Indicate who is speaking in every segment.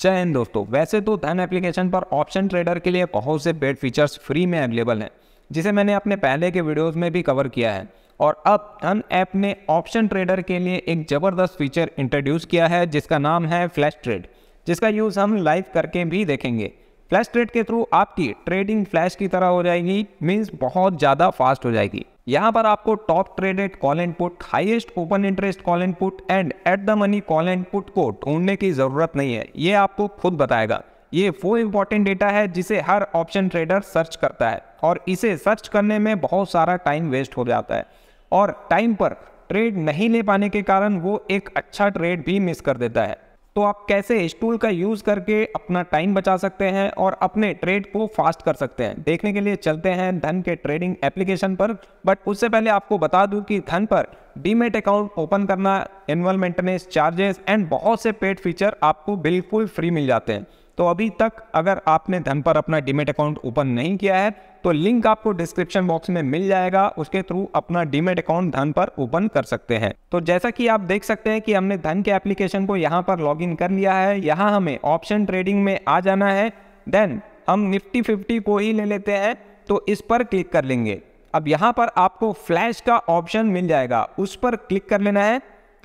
Speaker 1: जय हिंद दोस्तों वैसे तो धन एप्लीकेशन पर ऑप्शन ट्रेडर के लिए बहुत से पेड फीचर्स फ्री में अवेलेबल हैं जिसे मैंने अपने पहले के वीडियोस में भी कवर किया है और अब धन ऐप ने ऑप्शन ट्रेडर के लिए एक ज़बरदस्त फीचर इंट्रोड्यूस किया है जिसका नाम है फ्लैश ट्रेड जिसका यूज़ हम लाइव करके भी देखेंगे फ्लैश ट्रेड के थ्रू आपकी ट्रेडिंग फ्लैश की तरह हो जाएगी मीन्स बहुत ज़्यादा फास्ट हो जाएगी यहाँ पर आपको top traded call and put highest open interest call and put and at the money call and put को ढूंढने की ज़रूरत नहीं है ये आपको खुद बताएगा ये वो इंपॉर्टेंट डेटा है जिसे हर ऑप्शन ट्रेडर सर्च करता है और इसे सर्च करने में बहुत सारा टाइम वेस्ट हो जाता है और टाइम पर ट्रेड नहीं ले पाने के कारण वो एक अच्छा ट्रेड भी मिस कर देता है तो आप कैसे इस टूल का यूज़ करके अपना टाइम बचा सकते हैं और अपने ट्रेड को फास्ट कर सकते हैं देखने के लिए चलते हैं धन के ट्रेडिंग एप्लीकेशन पर बट उससे पहले आपको बता दूं कि धन पर डीमेट अकाउंट ओपन करना एनुअल मेंटेनेंस चार्जेस एंड बहुत से पेड फीचर आपको बिल्कुल फ्री मिल जाते हैं तो अभी तक अगर आपने धन पर अपना डीमेट अकाउंट ओपन नहीं किया है तो लिंक आपको डिस्क्रिप्शन बॉक्स में मिल जाएगा उसके थ्रू अपना डीमेट अकाउंट धन पर ओपन कर सकते हैं तो जैसा कि आप देख सकते हैं कि हमने धन के एप्लीकेशन को यहाँ पर लॉग कर लिया है यहाँ हमें ऑप्शन ट्रेडिंग में आ जाना है देन हम निफ्टी फिफ्टी को ही ले लेते हैं तो इस पर क्लिक कर लेंगे अब यहाँ पर आपको फ्लैश का ऑप्शन मिल जाएगा उस पर क्लिक कर लेना है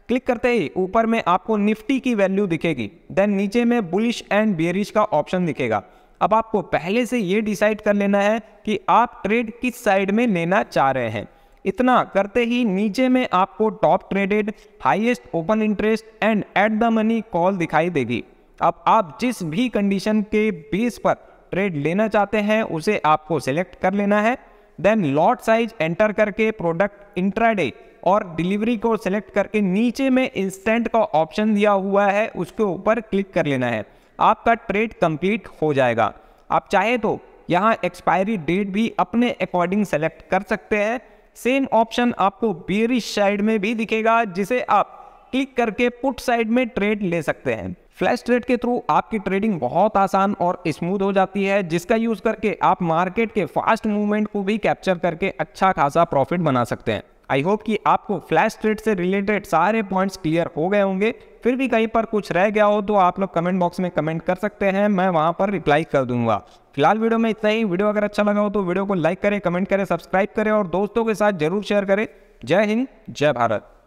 Speaker 1: क्लिक करते ही ऊपर में आपको निफ्टी की वैल्यू दिखेगी देन नीचे में बुलिश एंड बेरिश का ऑप्शन दिखेगा अब आपको पहले से ये डिसाइड कर लेना है कि आप ट्रेड किस साइड में लेना चाह रहे हैं इतना करते ही नीचे में आपको top traded highest open interest and at the money call दिखाई देगी अब आप जिस भी कंडीशन के बेस पर ट्रेड लेना चाहते हैं उसे आपको सिलेक्ट कर लेना है देन लॉट साइज एंटर करके प्रोडक्ट इंट्राडे और डिलीवरी को सिलेक्ट करके नीचे में इंस्टेंट का ऑप्शन दिया हुआ है उसके ऊपर क्लिक कर लेना है आपका ट्रेड कंप्लीट हो जाएगा आप चाहे तो यहाँ एक्सपायरी डेट भी अपने अकॉर्डिंग सेलेक्ट कर सकते हैं सेम ऑप्शन आपको बेरिश साइड में भी दिखेगा जिसे आप क्लिक करके पुट साइड में ट्रेड ले सकते हैं फ्लैश ट्रेड के थ्रू आपकी ट्रेडिंग बहुत आसान और स्मूथ हो जाती है जिसका यूज करके आप मार्केट के फास्ट मूवमेंट को भी कैप्चर करके अच्छा खासा प्रॉफिट बना सकते हैं आई होप कि आपको फ्लैश ट्रेड से रिलेटेड सारे पॉइंट्स क्लियर हो गए होंगे फिर भी कहीं पर कुछ रह गया हो तो आप लोग कमेंट बॉक्स में कमेंट कर सकते हैं मैं वहां पर रिप्लाई कर दूंगा फिलहाल वीडियो में इतना ही वीडियो अगर अच्छा लगा हो तो वीडियो को लाइक करें कमेंट करें सब्सक्राइब करें और दोस्तों के साथ जरूर शेयर करें जय हिंद जय भारत